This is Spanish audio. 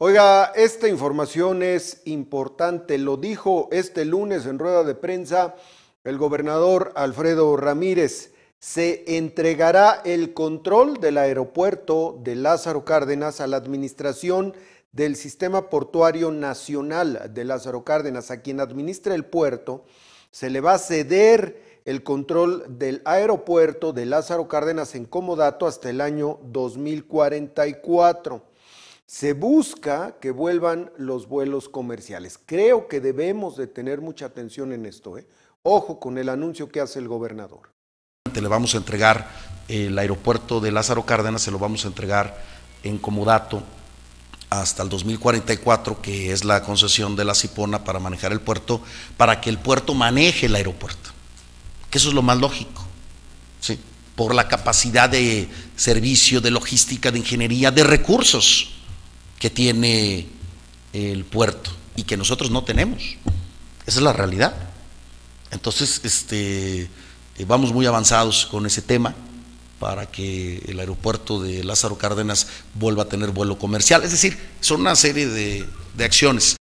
Oiga, esta información es importante. Lo dijo este lunes en rueda de prensa el gobernador Alfredo Ramírez. Se entregará el control del aeropuerto de Lázaro Cárdenas a la administración del Sistema Portuario Nacional de Lázaro Cárdenas, a quien administra el puerto. Se le va a ceder el control del aeropuerto de Lázaro Cárdenas en comodato hasta el año 2044 se busca que vuelvan los vuelos comerciales. Creo que debemos de tener mucha atención en esto. ¿eh? Ojo con el anuncio que hace el gobernador. Le vamos a entregar el aeropuerto de Lázaro Cárdenas, se lo vamos a entregar en comodato hasta el 2044, que es la concesión de la Cipona para manejar el puerto, para que el puerto maneje el aeropuerto. Que eso es lo más lógico, por la capacidad de servicio, de logística, de ingeniería, de recursos que tiene el puerto y que nosotros no tenemos. Esa es la realidad. Entonces, este, eh, vamos muy avanzados con ese tema para que el aeropuerto de Lázaro Cárdenas vuelva a tener vuelo comercial. Es decir, son una serie de, de acciones.